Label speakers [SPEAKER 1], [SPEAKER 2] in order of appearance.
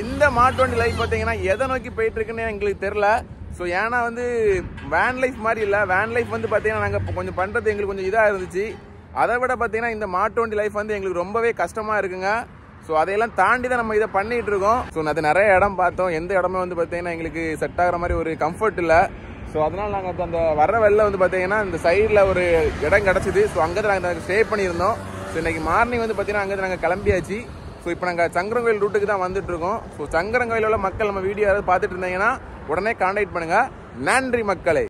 [SPEAKER 1] இந்த மாட்டுவண்டி லைஃப் பார்த்தீங்கன்னா எதை நோக்கி போயிட்டு இருக்குன்னு எங்களுக்கு தெரில ஸோ ஏன்னா வந்து வேன் லைஃப் மாதிரி இல்லை வேன் லைஃப் வந்து பார்த்தீங்கன்னா நாங்கள் கொஞ்சம் பண்ணுறது எங்களுக்கு கொஞ்சம் இதாக இருந்துச்சு அதை விட பார்த்தீங்கன்னா இந்த மாட்டுவண்டி லைஃப் வந்து எங்களுக்கு ரொம்பவே கஷ்டமாக இருக்குங்க ஸோ அதையெல்லாம் தாண்டி தான் நம்ம இதை பண்ணிகிட்டு இருக்கோம் ஸோ அது நிறைய இடம் பார்த்தோம் எந்த இடமே வந்து பார்த்தீங்கன்னா எங்களுக்கு செட் ஆகிற மாதிரி ஒரு கம்ஃபர்ட் இல்லை ஸோ அதனால் நாங்கள் அந்த வர வெளில வந்து பார்த்தீங்கன்னா இந்த சைடில் ஒரு இடம் கிடச்சிது ஸோ அங்கே தான் நாங்கள் ஸ்டே பண்ணியிருந்தோம் ஸோ இன்றைக்கி மார்னிங் வந்து பார்த்தீங்கன்னா அங்கே நாங்கள் கிளம்பியாச்சு ஸோ இப்போ நாங்கள் சங்கரங்கோயில் ரூட்டுக்கு தான் இருக்கோம் ஸோ உள்ள மக்கள் நம்ம வீடியோ யாராவது பார்த்துட்டு இருந்தீங்கன்னா உடனே கான்டாக்ட் பண்ணுங்கள் நன்றி மக்களை